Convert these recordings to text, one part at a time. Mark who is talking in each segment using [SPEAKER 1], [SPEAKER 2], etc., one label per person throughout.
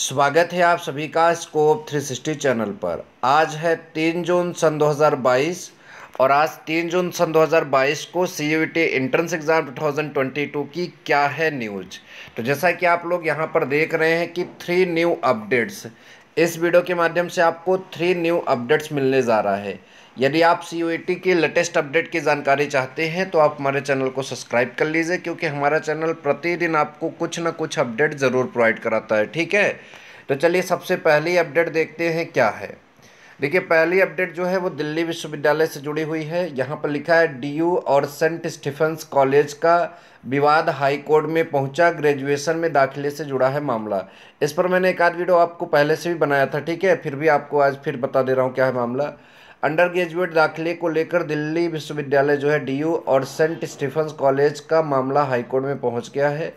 [SPEAKER 1] स्वागत है आप सभी का स्कोप 360 चैनल पर आज है तीन जून सन 2022 और आज तीन जून सन 2022 को C U T entrance exam 2022 की क्या है न्यूज तो जैसा कि आप लोग यहां पर देख रहे हैं कि थ्री न्यू अपडेट्स इस वीडियो के माध्यम से आपको थ्री न्यू अपडेट्स मिलने जा रहा है यदि आप सी e के लेटेस्ट अपडेट की जानकारी चाहते हैं तो आप हमारे चैनल को सब्सक्राइब कर लीजिए क्योंकि हमारा चैनल प्रतिदिन आपको कुछ ना कुछ अपडेट ज़रूर प्रोवाइड कराता है ठीक है तो चलिए सबसे पहली अपडेट देखते हैं क्या है देखिए पहली अपडेट जो है वो दिल्ली विश्वविद्यालय से जुड़ी हुई है यहाँ पर लिखा है डीयू और सेंट स्टीफेंस कॉलेज का विवाद हाई कोर्ट में पहुंचा ग्रेजुएशन में दाखिले से जुड़ा है मामला इस पर मैंने एक आध वीडियो आपको पहले से भी बनाया था ठीक है फिर भी आपको आज फिर बता दे रहा हूँ क्या है मामला अंडर ग्रेजुएट दाखिले को लेकर दिल्ली विश्वविद्यालय जो है डी और सेंट स्टीफेंस कॉलेज का मामला हाईकोर्ट में पहुँच गया है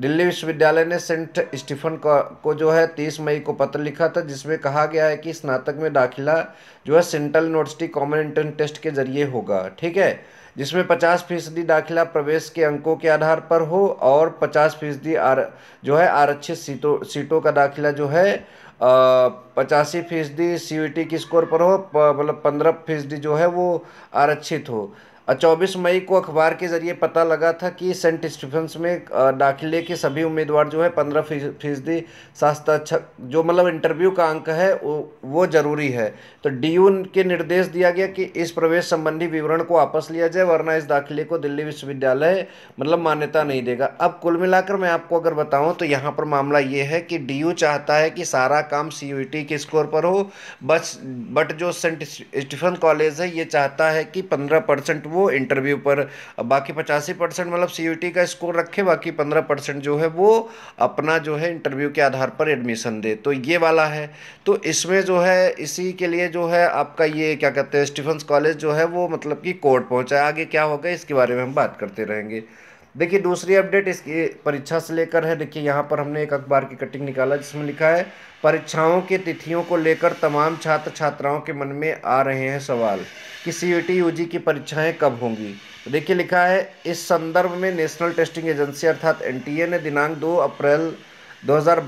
[SPEAKER 1] दिल्ली विश्वविद्यालय ने सेंट स्टीफन को को जो है तीस मई को पत्र लिखा था जिसमें कहा गया है कि स्नातक में दाखिला जो है central university common entrance test के जरिए होगा ठीक है जिसमें 50 फीसदी दाखिला प्रवेश के अंकों के आधार पर हो और 50 फीसदी आर जो है आरक्षित सीटों सीटों का दाखिला जो है पचासी फीसदी सी की स्कोर पर हो मतलब पंद्रह फीसदी जो है वो आरक्षित हो चौबीस मई को अखबार के ज़रिए पता लगा था कि सेंट स्टीफेंस में दाखिले के सभी उम्मीदवार जो है पंद्रह फीसदी शास्त्र जो मतलब इंटरव्यू का अंक है वो ज़रूरी है तो डी के निर्देश दिया गया कि इस प्रवेश संबंधी विवरण को वापस लिया जाए वरना इस दाखिले को दिल्ली विश्वविद्यालय मतलब मान्यता नहीं देगा अब कुल मिलाकर मैं आपको अगर बताऊँ तो यहाँ पर मामला ये है कि डी चाहता है कि सारा काम सी के स्कोर पर हो बस बट जो सेंट स्टीफन कॉलेज है ये चाहता है कि पंद्रह परसेंट वो वो इंटरव्यू पर बाकी पचासी परसेंट मतलब सी का स्कोर रखे बाकी पंद्रह परसेंट जो है वो अपना जो है इंटरव्यू के आधार पर एडमिशन दे तो ये वाला है तो इसमें जो है इसी के लिए जो है आपका ये क्या कहते हैं स्टीफन्स कॉलेज जो है वो मतलब कि कोर्ट पहुँचा आगे क्या होगा इसके बारे में हम बात करते रहेंगे देखिए दूसरी अपडेट इसकी परीक्षा से लेकर है देखिए यहाँ पर हमने एक अखबार की कटिंग निकाला जिसमें लिखा है परीक्षाओं की तिथियों को लेकर तमाम छात्र छात्राओं के मन में आ रहे हैं सवाल कि सी यू टी की परीक्षाएँ कब होंगी तो देखिए लिखा है इस संदर्भ में नेशनल टेस्टिंग एजेंसी अर्थात एन ने दिनांक दो अप्रैल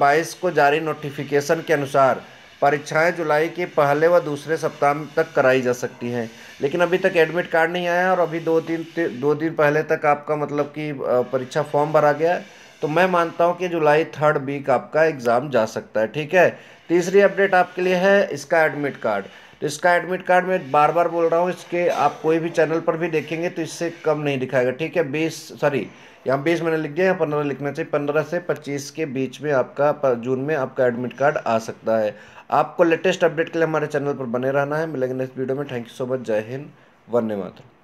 [SPEAKER 1] बाईस को जारी नोटिफिकेशन के अनुसार परीक्षाएं जुलाई के पहले व दूसरे सप्ताह तक कराई जा सकती हैं लेकिन अभी तक एडमिट कार्ड नहीं आया और अभी दो दिन दो दिन पहले तक आपका मतलब कि परीक्षा फॉर्म भरा गया है तो मैं मानता हूँ कि जुलाई थर्ड वीक आपका एग्ज़ाम जा सकता है ठीक है तीसरी अपडेट आपके लिए है इसका एडमिट कार्ड तो इसका एडमिट कार्ड मैं बार बार बोल रहा हूँ इसके आप कोई भी चैनल पर भी देखेंगे तो इससे कम नहीं दिखाएगा ठीक है बीस सॉरी यहाँ बीस मैंने लिख दिया यहाँ पंद्रह लिखना चाहिए पंद्रह से पच्चीस के बीच में आपका जून में आपका एडमिट कार्ड आ सकता है आपको लेटेस्ट अपडेट के लिए हमारे चैनल पर बने रहना है मिलेंगे नेक्स्ट वीडियो में थैंक यू सो मच जय हिंद वन्य मातरम